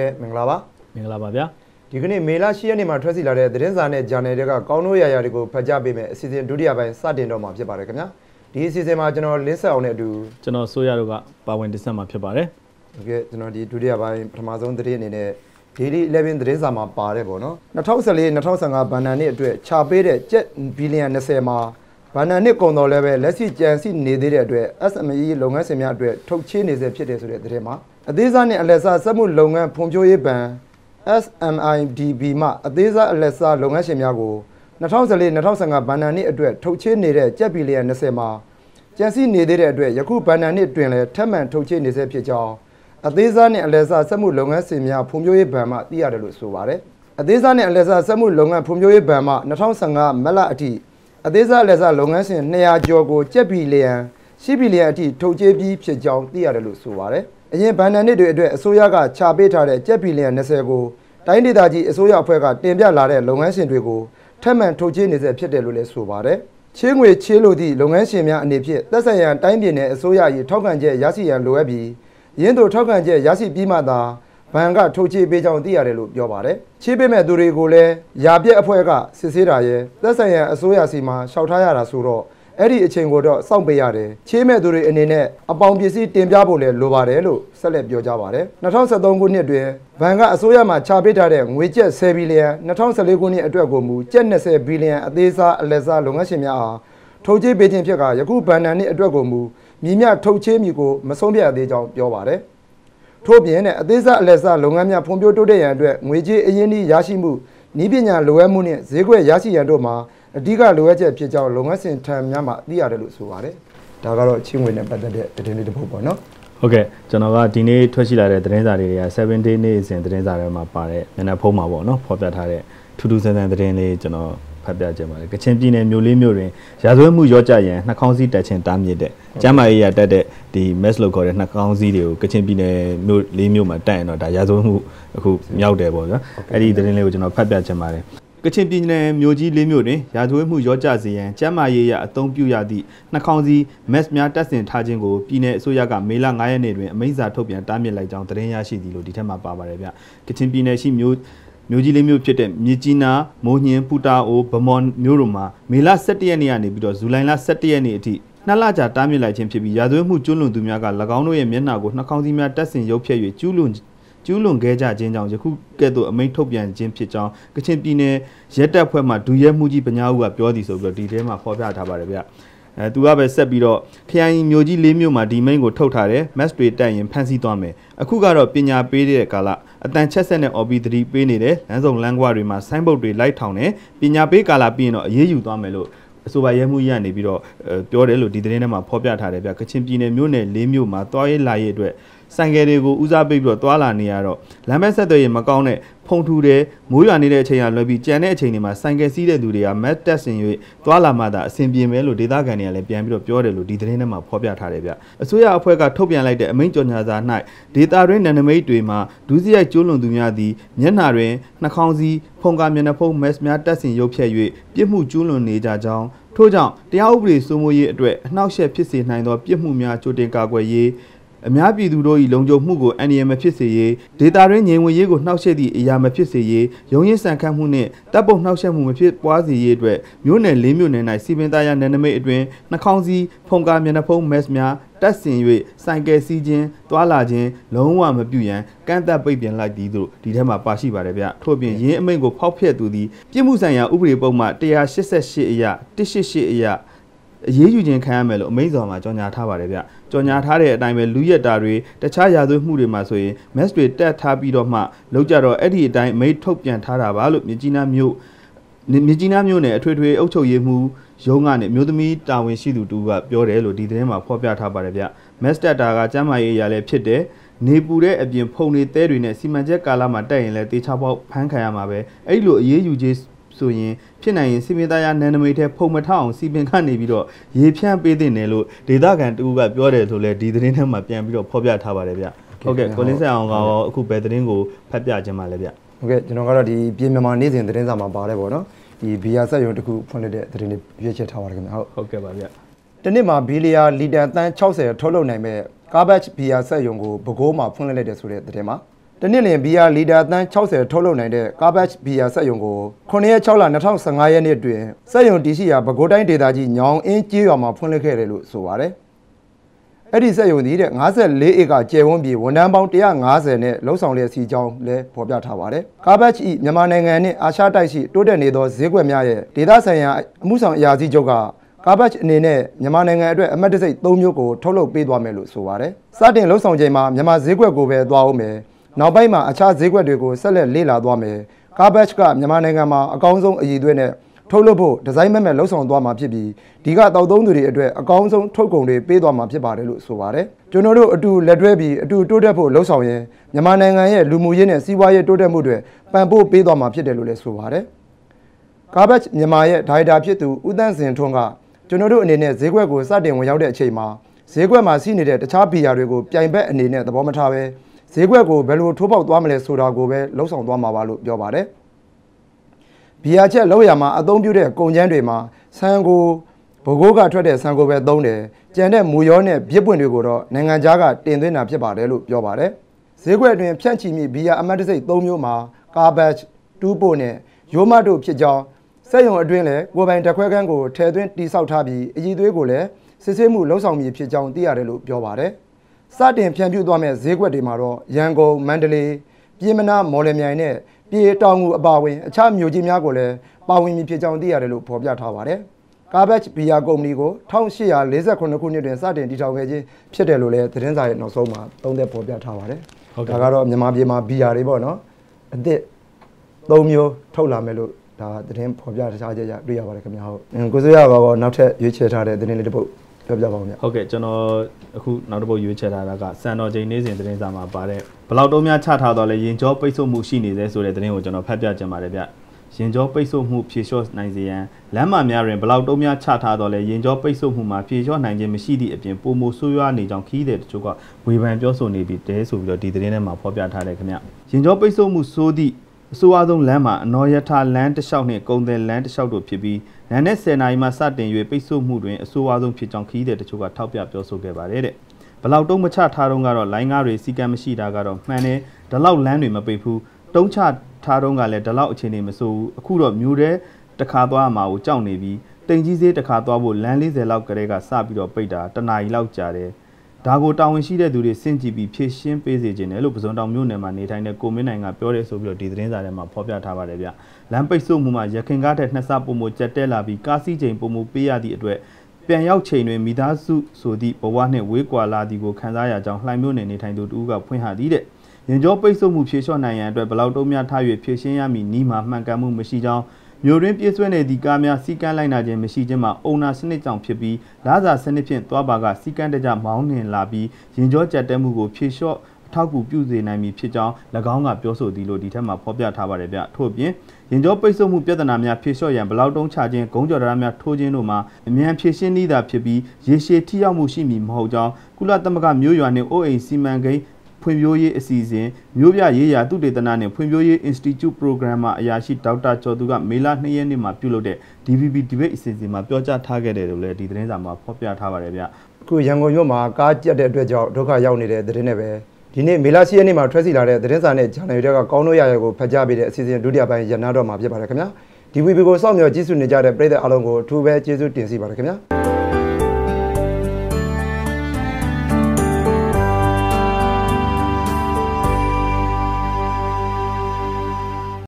ခဲမင်္ဂလာပါမင်္ဂလာပါဗျာဒီကနေ့မေလ10ရက်နေ့မှာထွက်စီလာတဲ့သတင်းစာနဲ့ဂျာနယ်တွေကကောင်းတို့ရာရာတွေကိုဖတ်ကြားပေးမယ်အစီအစဉ်ဒုတိယပိုင်းစတင်တော့မှာဖြစ်ပါတယ်ခင်ဗျာဒီအစီအစဉ်မှာကျွန်တော်လင်းဆက်အောင်နဲ့အတူကျွန်တော်ဆိုရတို့ကပါဝင်တင်ဆက်မှာဖြစ်ပါတယ်ဟုတ်ကဲ့ကျွန်တော်ဒီဒုတိယပိုင်းပထမဆုံးသတင်းအနေနဲ့ Daily 11သတင်းစာမှာပါတယ်ပေါ့နော်2014 2015ဘဏ္ဍာနှစ်အတွက်ခြာပေးတဲ့ကျပ်ဘီလီယံ20မှာဘဏ္ဍာနှစ်ကုန်တော်လည်းပဲလက်ရှိကြံစီနေသေးတဲ့အတွက် SME လုပ်ငန်းရှင်များအတွက်ထုတ်ချေးနေစေဖြစ်တယ်ဆိုတဲ့သတင်းမှာအသေးစားနဲ့အလယ်စားစက်မှုလုပ်ငန်းဖွံ့ဖြိုးရေးဘဏ် SMIDB မှအသေးစားအလယ်စားလုပ်ငန်းရှင်များကို2014-2015ဘဏ္ဍာနှစ်အတွက်ထုတ်ချေးနေတဲ့ကြက်ဘီလီယံ20မှာကျန်စီနေသေးတဲ့အတွက်ယခုဘဏ္ဍာနှစ်တွင်လည်းထပ်မံထုတ်ချေးနေဆဲဖြစ်ကြောင်းအသေးစားနဲ့အလယ်စားစက်မှုလုပ်ငန်းရှင်များဖွံ့ဖြိုးရေးဘဏ်မှသိရတယ်လို့ဆိုပါတယ်။အသေးစားနဲ့အလယ်စားစက်မှုလုပ်ငန်းဖွံ့ဖြိုးရေးဘဏ်မှ2015မတ်လအထိအသေးစားအလယ်စားလုပ်ငန်းရှင်200ကျော်ကိုကျက်ဘီလီယံ10ဘီလီယံအထိထုတ်ချေးပြီးဖြစ်ကြောင်းသိရတယ်လို့ဆိုပါတယ်။အရင်ဘဏ္ဍာနှစ်တွေအတွက်အစိုးရကချပေးထားတဲ့ကျပ်ဘီလီယံ20ကိုတိုင်းဒေသကြီးအစိုးရအဖွဲ့ကတင်ပြလာတဲ့လုပ်ငန်းရှင်တွေကိုထပ်မံထုတ်ချင်းနေစေဖြစ်တယ်လို့လည်းဆိုပါတယ်။ချင်းငွေချေးလိုသည့်လုပ်ငန်းရှင်များအနေဖြင့်သက်ဆိုင်ရာတိုင်းပြည်နယ်အစိုးရ၏ထောက်ခံချက်ရရှိရန်လိုအပ်ပြီးရင်းတို့ထောက်ခံချက်ရရှိပြီးမှသာဘဏ်ကထုတ်ချေးပေးကြောင်းသိရတယ်လို့ပြောပါတယ်။ချေးပေးမဲ့သူတွေကိုလည်းရာပြက်အဖွဲ့ကစစ်ဆေးတာရဲသက်ဆိုင်ရာအစိုးရစီမှာရှောက်ထားရတာဆိုတော့အဲ့ဒီအချိန်ကိုတော့စောင့်ပေးရတယ်ချေးမဲ့သူတွေအနေနဲ့အပေါင်ပစ္စည်းတင်ပြဖို့လည်းလိုပါတယ်လို့ဆက်လက်ပြောကြားပါတယ်2013ခုနှစ်တွင်ဘဏ်ကအစိုးရမှချပေးထားတဲ့ငွေကျပ်10ဘီလီယံ2014ခုနှစ်အတွက်ကိုမူကျပ်20ဘီလီယံအသေးစားအလက်စားလုပ်ငန်းရှင်များအားထုတ်ချေးပေးခြင်းဖြစ်ကယခုဘဏ္ဍာနှင့်အတွက်ကိုမူမြင်းမြထုတ်ချေးမည်ကိုမဆုံးဖြတ်သေးကြောင်းပြောပါတယ်ထို့ပြင်တဲ့အသေးစားအလက်စားလုပ်ငန်းများဖွံ့ဖြိုးတိုးတက်ရန်အတွက်ငွေကြေးအရင်းအနှီးရရှိမှုနည်းပညာလိုအပ်မှုနှင့်ဈေးကွက်ရရှိရန်တို့မှာအဓိကလိုအပ်ချက်ဖြစ်ကြောင်းလုပ်ငန်းရှင်ထံများမှာသိရတယ်လို့ဆိုပါတယ်။ဒါကတော့ချင်းဝင်နဲ့ပတ်သက်တဲ့သတင်းလေးတစ်ပုဒ်ပေါ့နော်။ဟုတ်ကဲ့ကျွန်တော်ကဒီနေ့ထွက်ရှိလာတဲ့သတင်းစာတွေက7 day နေ့စဉ်သတင်းစာတွေမှာပါတဲ့မျက်နှာဖုံးမှာပေါ့နော်ဖော်ပြထားတဲ့ထူးထူးဆန်းဆန်းသတင်းလေးကျွန်တော်ဖတ်ပြခြင်းပါတယ်ကချင်ပြည်နယ်မြို့လေးမြို့တွင်ရာဇဝဲမှုရောကြရန်နှာခေါင်းစည်းတက်ခြင်းတားမြစ်တဲ့ကျမ်းမာရေးရတက်တဲ့ဒီ mess လို့ခေါ်တဲ့နှာခေါင်းစည်းတွေကိုကချင်ပြည်နယ်မြို့လေးမြို့မှာတက်ရင်တော့ဒါရာဇဝဲမှုအခုမြောက်တယ်ပေါ့ဗျာအဲ့ဒီသတင်းလေးကိုကျွန်တော်ဖတ်ပြခြင်းပါတယ်ကချင်ပြည်နယ်မြို့ကြီးလေးမြို့တွင်ရာဇဝတ်မှုရောကြစေရန်ကျန်းမာရေးအရအသုံးပြုရသည့်နှာခေါင်းစည်းမက်စ်များတပ်ဆင်ထားခြင်းကိုပြည်내အစိုးရကမေလ9ရက်နေ့တွင်အမိန့်စာထုတ်ပြန်တားမြစ်လိုက်ကြောင်းသတင်းရရှိသည်လို့ဒီထက်မှာပါပါတယ်ဗျ။ကချင်ပြည်နယ်ရှိမြို့မြို့ကြီးလေးမြို့ဖြစ်တဲ့မြစ်ကြီးနားမိုးညင်းပူတာအိုဗမော်မြို့တို့မှာမေလ17ရက်နေ့ကနေပြီးတော့ဇူလိုင်လ17ရက်နေ့အထိနှစ်လကြာတားမြစ်လိုက်ခြင်းဖြစ်ပြီးရာဇဝတ်မှုကျွလွန်သူများက၎င်းတို့ရဲ့မျက်နှာကိုနှာခေါင်းစည်းများတပ်ဆင်ရုပ်ဖြဲ့၍ကျူးလွန်ကျူးလွန်ခဲ့ကြခြင်းကြောင့်ယခုကဲ့သို့အမိန့်ထုတ်ပြန်ခြင်းဖြစ်ကြောင်းကချင်ပြည်နယ်ရဲတပ်ဖွဲ့မှဒူရဲမှုကြီးပညာဦးကပြောသည်ဆိုပြီးတော့ဒီထဲမှာဖော်ပြထားပါတယ်ဗျအဲသူကပဲဆက်ပြီးတော့ခရိုင်မျိုးကြီးလေးမျိုးမှာဒီမိန့်ကိုထုတ်ထားတယ်မက်စ်တွေတက်ရင်ဖမ်းဆီးသွားမယ်အခုကတော့ပညာပေးတဲ့ကာလအတန်ချက်ဆက်နဲ့ OB3 ပေးနေတယ်လမ်းစုံလမ်းကွာတွေမှာဆိုင်းဘုတ်တွေလိုက်ထောင်တယ်ပညာပေးကာလပြီးရင်တော့အေးအေးယူသွားမယ်လို့အဆိုပါရဲမှုကြီးကနေပြီးတော့ပြောတယ်လို့ဒီသတင်းထဲမှာဖော်ပြထားတယ်ဗျကချင်ပြည်နယ်မြို့နယ်လေးမျိုးမှာတွားရဲလာရဲအတွက်ဆိုင်ကယ်တွေကိုဦးစားပေးပြီးတော့သွာလာနေရတော့လမ်းမဆက်သွယ်ရင်မကောင်းတဲ့ဖုန်ထူတယ်မိုးရွာနေတဲ့အချိန်ကလွယ်ပြီးကြံတဲ့အချိန်တွေမှာဆိုင်ကယ်စီးတဲ့သူတွေကမတ်တက်ဆင်၍သွာလာမှသာအဆင်ပြေမယ်လို့ဒေသခံတွေကလည်းပြန်ပြီးတော့ပြောတယ်လို့ဒီသတင်းထဲမှာဖော်ပြထားတယ်ဗျအစိုးရအဖွဲ့ကထုတ်ပြန်လိုက်တဲ့အမိန့်ကြော်ညာစာ၌ဒေသတွင်းနန္ဒမိတ်တွေမှာဒုစရိုက်ကျိုးလွန်သူများသည်မျက်နှာတွင်နှာခေါင်းစီးဖုန်ကာမျက်နှာဖုံးမက်စ်များတက်ဆင်ရုပ်ဖြက်၍ပြစ်မှုကျူးလွန်နေကြကြောင်းထို့ကြောင့်တရားဥပဒေစိုးမိုးရေးအတွက်အနှောက်အယှက်ဖြစ်စေနိုင်သောပြစ်မှုများကြိုတင်ကာကွယ်ရေးအများပြည်သူတို့၏လုံခြုံမှုကိုအန္တရာယ်မဖြစ်စေရေးဒေတာရင်းငြိမ်ဝင်ရေးကိုနှောက်ယှက်သည့်အရာမဖြစ်စေရေးရုံးရင်းဆန်ခတ်မှုနှင့်တပ်ပုတ်နှောက်ယှက်မှုမဖြစ်ပွားစေရေးအတွက် မြို့နယ်၄မြို့နယ်၌စီပင်သားရနယ်နိမိတ်အတွင်းနှာခေါင်းစည်းဖုန်ကားမျက်နှာဖုံးမက်စ်များတက်ဆင်၍စိုင်ကယ်စီးခြင်း၊သွာလာခြင်းလုံးဝမပြုရန်ကန့်သတ်ပိတ်ပင်လိုက်သည်တို့ဒီထဲမှာပါရှိပါတယ်ဗျထို့ပြင်ရင်းအမိန့်ကိုဖောက်ဖျက်သူသည်ပြည်မှုဆိုင်ရာဥပဒေပုံမှ188အရ188အရအရေးယူခြင်းခံရမယ်လို့အမိန့်စာမှာကြေညာထားပါတယ်ဗျ။ကြေညာထားတဲ့အတိုင်းပဲလူရက်တာတွေတခြားရာသွေးမှုတွေမှာဆိုရင် mess တွေတက်ထားပြီးတော့မှလောက်ကြတော့အဲ့ဒီအတိုင်းအမိန့်ထုတ်ပြန်ထားတာပါလို့မြကြီးနားမြို့မြကြီးနားမြို့နယ်အထွေထွေအုပ်ချုပ်ရေးမှူးရုံးကနေမျိုးသမီးတာဝန်ရှိသူတူကပြောတယ်လို့ဒီသတင်းမှာဖော်ပြထားပါတယ်ဗျ။ mess တက်တာကကျန်းမာရေးအရာလည်းဖြစ်တယ်နေပူတဲ့အပြင်ဖုန်တွေတဲတွေနဲ့စီမံချက်ကာလမှာတက်ရင်လည်းတေချာပေါက်ဖမ်းခံရမှာပဲအဲ့လိုအေးအေးယူကြီးဆိုရင်ဖြစ်နိုင်ရင်စီမင်းသားရနန်နမိတ်ထဲဖုံမထအောင်စီပင်ကနေပြီးတော့ရေဖြန့်ပေးတဲ့နယ်လို့ဒေသခံတူကပြောတယ်ဆိုလဲဒီသတင်းထဲမှာပြန်ပြီးတော့ဖော်ပြထားပါတယ်ဗျဟုတ်ကဲ့ကိုလင်းဆက်အောင်ကရောအခုဘယ်သတင်းကိုဖတ်ပြခြင်းပါလဲဗျဟုတ်ကဲ့ကျွန်တော်ကတော့ဒီပြည်မြန်မာနေ့စဉ်သတင်းစာမှာပါတယ်ပေါ့နော်ဒီဘီယာဆက်ရုံတစ်ခုဖွင့်လှစ်တဲ့သတင်းလေးရွေးချယ်ထားပါတယ်ခင်ဗျဟုတ်ဟုတ်ကဲ့ပါဗျတနေ့မှာဘီလီယာလီတာတန်60ထုတ်လုပ်နိုင်မဲ့ကာဘတ်ဘီယာဆက်ရုံကိုပဲခူးမှာဖွင့်လှစ်လိုက်တယ်ဆိုတဲ့သတင်းမှာတနစ်လင်ဘီယာလီတာတန်း60ထုတ်လုပ်နိုင်တဲ့ Carbach ဘီယာစက်ရုံကို9.6လ2015ရက်နှစ်တွင်စက်ရုံတည်ရှိရာပဲခူးတိုင်းဒေသကြီးညောင်အင်းကျေးရွာမှာဖွင့်လှစ်ခဲ့တယ်လို့ဆိုပါတယ်။အဲ့ဒီစက်ရုံသည်တဲ့54ဧကကျယ်ဝန်းပြီးဝန်ထမ်းပေါင်း150နဲ့လုံဆောင်လျက်စီကြောင်းလည်းဖော်ပြထားပါတယ်။ Carbach ၏မြန်မာနိုင်ငံနှင့်အာရှတိုက်ရှိတိုးတက်နေသောဈေးကွက်များရဲ့ဒေသဆိုင်ရာအမှုဆောင်အရာရှိချုပ်ကကာဘတ်အနေနဲ့မြန်မာနိုင်ငံအတွက်အမတ်တစိတ်၃မျိုးကိုထုတ်လုပ်ပေးသွားမယ်လို့ဆိုပါတယ်။စတင်လှုပ်ဆောင်ချိန်မှာမြန်မာဈေးကွက်ကိုပဲသွားအောင်မယ်နောက်ပိုင်းမှာအခြားဈေးကွက်တွေကိုဆက်လက်လေ့လာသွားမယ်။ Carbage ကမြန်မာနိုင်ငံမှာအကောင်းဆုံးအရည်အသွေးနဲ့ထုတ်လုပ်ဖို့ဒီဇိုင်းမဲ့မဲ့လှုပ်ဆောင်သွားမှာဖြစ်ပြီးဒီကတောက်သုံးသူတွေအတွက်အကောင်းဆုံးထုတ်ကုန်တွေပေးသွားမှာဖြစ်ပါတယ်လို့ဆိုပါတယ်။ကျွန်တော်တို့အတူလက်တွဲပြီးအတူတိုးတက်ဖို့လှုပ်ဆောင်ရင်မြန်မာနိုင်ငံရဲ့လူမှုရေးနဲ့စီးပွားရေးတိုးတက်မှုတွေပံ့ပိုးပေးသွားမှာဖြစ်တယ်လို့လည်းဆိုပါတယ်။ Carbage မြန်မာရဲ့ဒါရိုက်တာဖြစ်သူဦးတန်းစင်ထွန်းကကျွန်တော်တို့အနေနဲ့ဈေးကွက်ကိုစတင်ဝင်ရောက်တဲ့အချိန်မှာဈေးကွက်မှာရှိနေတဲ့တခြားဘီယာတွေကိုပြိုင်ဘက်အနေနဲ့သဘောမထားပဲဈေးကွက်ကိုဘယ်လိုထိုးပေါက်သွားမလဲဆိုတာကိုပဲလှုံ့ဆော်သွားမှာပါလို့ပြောပါတယ်။ဘီယာချက်လောက်ရမှာအသုံးပြုတဲ့ကုန်ကျန်းတွေမှာဆန်ကိုဘိုးကိုကထွက်တဲ့ဆန်ကိုပဲသုံးတယ်။ကြံတဲ့မူရောနဲ့ပြစ်ပွင့်တွေကိုတော့နိုင်ငံခြားကတင်သွင်းတာဖြစ်ပါတယ်လို့ပြောပါတယ်။ဈေးကွက်တွင်ဖြန့်ချီမိဘီယာအမတ်တစိတ်၃မျိုးမှာကာဘတ်တူးပို့နဲ့ရိုမတ်တို့ဖြစ်ကြောင်းစက်ရုံအတွင်းလည်းကိုပိုင်တခွဲကန်းကိုထည့်သွင်းတိစောက်ထားပြီးအည်သွေးကိုလည်းစစ်ဆေးမှုလှုံ့ဆော်မည်ဖြစ်ကြောင်းသိရတယ်လို့ပြောပါတယ်။စတင်ဖြန့်ဖြူးသွားမဲ့ဈေးကွက်တွေမှာတော့ရန်ကုန်မန္တလေးပြည်မနာမော်လမြိုင်နဲ့ပြည်တောင်ငူအပါဝင်အခြားမြို့ကြီးများကိုလည်းပါဝင်ပြီးဖြစ်ကြောင်းသိရတယ်လို့ဖော်ပြထားပါတယ်။ Cabbage Beer Company ကို1848ခုနှစ်တွင်စတင်တည်ထောင်ခဲ့ခြင်းဖြစ်တယ်လို့လည်းသတင်းစာရဲ့နောက်ဆုံးမှာသုံးသပ်ဖော်ပြထားပါတယ်။ဒါကတော့မြန်မာပြည်မှာဘီယာတွေပေါ့နော်။အသစ်၃မျိုးထုတ်လာမယ်လို့ဒါသတင်းဖော်ပြထားကြကြတွေ့ရပါတယ်ခင်ဗျာဟုတ်ကိုစိုးရကောနောက်ထပ်ရွေးချယ်ထားတဲ့သတင်းလေးတစ်ပုဒ်ပြောပြပါဦးဗျဟုတ်ကဲ့ကျွန်တော်အခုနောက်တစ်ပုတ်ရွေးချယ်ထားတာကစံတော်ချိန်နေ့စဉ်သတင်းစာမှာပါတဲ့ဘလောက်တုံးများချထားတော့လဲရင်ကြောပိတ်ဆို့မှုရှိနေသေးဆိုတဲ့သတင်းကိုကျွန်တော်ဖတ်ပြချင်ပါတယ်ဗျရင်ကြောပိတ်ဆို့မှုဖြေလျှော့နိုင်စေရန်လမ်းမများတွင်ဘလောက်တုံးများချထားတော့လဲရင်ကြောပိတ်ဆို့မှုမှာဖြေလျှော့နိုင်ခြင်းမရှိသည့်အပြင်ပုံမိုဆိုးရွားနေကြောင်းခီးတဲ့တချို့ကဝေဖန်ပြောဆိုနေပြီးတဲဆိုပြီးတော့ဒီသတင်းထဲမှာဖော်ပြထားတယ်ခင်ဗျရင်ကြောပိတ်ဆို့မှုဆိုးသည့်အဆိုးအဆုံးလမ်းမှာအနော်ရထလမ်းတစ်လျှောက်နှင့်ကုန်းသည်လမ်းတစ်လျှောက်တို့ဖြစ်ပြီးနံနက်10နာရီမှစတင်၍ပိတ်ဆို့မှုတွင်အဆိုးအဆုံးဖြစ်ကြောင်းခီးတဲ့တချို့ကထောက်ပြပြောဆိုခဲ့ပါတယ်တဲ့ဘလောက်တုံးမချထားတော့ကတော့လိုင်းကားတွေစီကံမရှိတာကတော့မှန်တယ်ဒီလောက်လမ်းတွေမပိတ်ဘူးတုံးချထားတော့ကလည်းဒီလောက်အခြေအနေမဆိုးဘူးအခုတော့မြို့တဲတခါသွားမှာကိုကြောက်နေပြီးတိမ်ကြီးစေးတခါသွားဖို့လမ်း40လောက်ကလေးကစပြီးတော့ပိတ်တာတနာရီလောက်ကြာတယ်ဒါကိုတာဝန်ရှိတဲ့သူတွေစင့်ကြည့်ပြီးဖြည့်ရှင်းပေးစေချင်တယ်လို့ပစုံတောင်မြို့နယ်မှာနေထိုင်တဲ့ကိုမင်းနိုင်ကပြောတယ်ဆိုပြီးတော့ဒီသတင်းစာထဲမှာဖော်ပြထားပါတယ်ဗျလမ်းပိတ်ဆို့မှုမှာရခင်ကားထက်နှစ်ဆပုံမှုကြက်တက်လာပြီးကားစီးချိန်ပုံမှုပေးရသည့်အတွက်ပြန်ရောက်ချိန်တွင်မိသားစုဆိုသည့်ဘဝနှင့်ဝေးကွာလာသည်ကိုခံစားရကြောင်းလှိုင်မြို့နယ်နေထိုင်သူတဦးကဖွင့်ဟသည့်တဲ့ရင်ကျော်ပိတ်ဆို့မှုဖြေလျှော့နိုင်ရန်အတွက်ဘလောက်တုံးများထား၍ဖြေရှင်းရမည်နီးမှာမှန်ကန်မှုမရှိကြောင်းမြို့ရင်းပြည့်စွဲနေသည့်ကားများစီကန်းလိုက်နာခြင်းမရှိခြင်းမှာအုံနာစနစ်ကြောင့်ဖြစ်ပြီးလာစာစနစ်ဖြင့်သွားပါကစီကန်းတကြမောင်းနှင်လာပြီးရင်ကြောကြက်တဲမှုကိုဖြေလျှော့အထောက်အကူပြုစေနိုင်မည်ဖြစ်ကြောင်း၎င်းကပြောဆိုသည်လို့ဒီထက်မှာဖော်ပြထားပါတယ်ဗျထို့ပြင်ရင်ကြောပိတ်ဆို့မှုပြဿနာများဖြေလျှော့ရန်ဘလောက်တုံးချခြင်းဂုံးကြော်တရားများထိုးခြင်းတို့မှာအမြန်ဖြေရှင်းသည့်သာဖြစ်ပြီးရေရှည်ထိရောက်မှုရှိမည်မဟုတ်ကြောင်းကုလသမဂ္ဂမျိုးရွာနှင့်အိုအိမ်စီမံကိန်းဖွံ့ဖြိုးရေးအစီအစဉ်မြို့ပြရေးရာသုတေသနနှင့်ဖွံ့ဖြိုးရေး Institute Program မှအရာရှိဒေါက်တာကျော်သူကမေလ2ရက်နေ့မှာပြုလုပ်တဲ့ DVB Debate အစီအစဉ်မှာပြောကြားထားခဲ့တယ်လို့လည်းဒီသတင်းစာမှာဖော်ပြထားပါတယ်ဗျ။အခုရန်ကုန်မြို့မှာကားကျက်တဲ့အတွက်ကြောင့်ဒုက္ခရောက်နေတဲ့သတင်းတွေပဲဒီနေ့မေလ10ရက်နေ့မှာထွက်စီလာတဲ့သတင်းစာနဲ့ဂျာနယ်တွေကကောင်းတို့ရရကိုဖတ်ကြားပေးတဲ့အစီအစဉ်ဒုတိယပိုင်းရန်နာတော့မှာဖြစ်ပါတယ်ခင်ဗျာ။ DVB ကိုစောင့်မျှော်ကြည့်ရှုနေကြတဲ့ပရိသတ်အားလုံးကိုအထူးပဲကျေးဇူးတင်ရှိပါတယ်ခင်ဗျာ။